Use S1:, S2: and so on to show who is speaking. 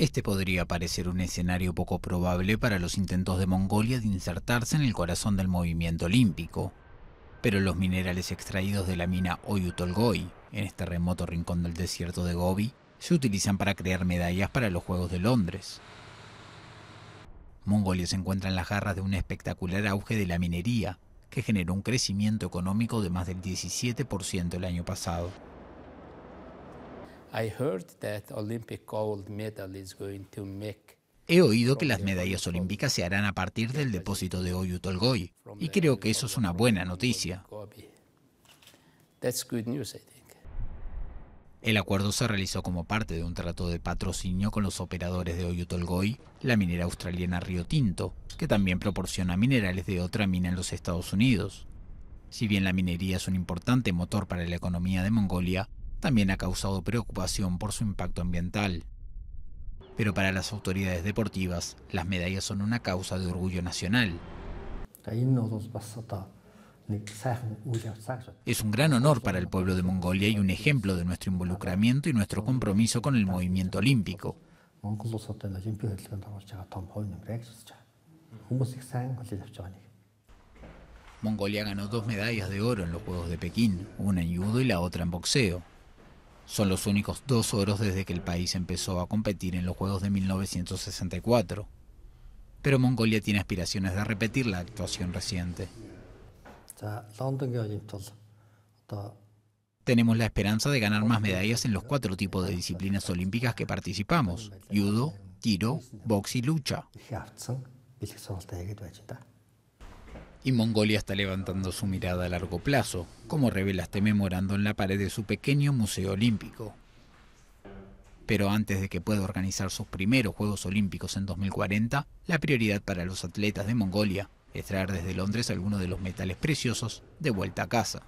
S1: Este podría parecer un escenario poco probable para los intentos de Mongolia de insertarse en el corazón del movimiento olímpico, pero los minerales extraídos de la mina Oyutolgoy, en este remoto rincón del desierto de Gobi, se utilizan para crear medallas para los Juegos de Londres. Mongolia se encuentra en las garras de un espectacular auge de la minería, que generó un crecimiento económico de más del 17% el año pasado. He oído que las medallas olímpicas se harán a partir del depósito de Oyutolgoy... y creo que eso es una buena noticia. El acuerdo se realizó como parte de un trato de patrocinio con los operadores de Oyutolgoy, la minera australiana Río Tinto, que también proporciona minerales de otra mina en los Estados Unidos. Si bien la minería es un importante motor para la economía de Mongolia, también ha causado preocupación por su impacto ambiental. Pero para las autoridades deportivas, las medallas son una causa de orgullo nacional. Es un gran honor para el pueblo de Mongolia y un ejemplo de nuestro involucramiento y nuestro compromiso con el movimiento olímpico. Mongolia ganó dos medallas de oro en los Juegos de Pekín, una en judo y la otra en boxeo. Son los únicos dos oros desde que el país empezó a competir en los Juegos de 1964. Pero Mongolia tiene aspiraciones de repetir la actuación reciente. Tenemos la esperanza de ganar más medallas en los cuatro tipos de disciplinas olímpicas que participamos, judo, tiro, box y lucha. Y Mongolia está levantando su mirada a largo plazo, como revela este memorando en la pared de su pequeño Museo Olímpico. Pero antes de que pueda organizar sus primeros Juegos Olímpicos en 2040, la prioridad para los atletas de Mongolia es traer desde Londres algunos de los metales preciosos de vuelta a casa.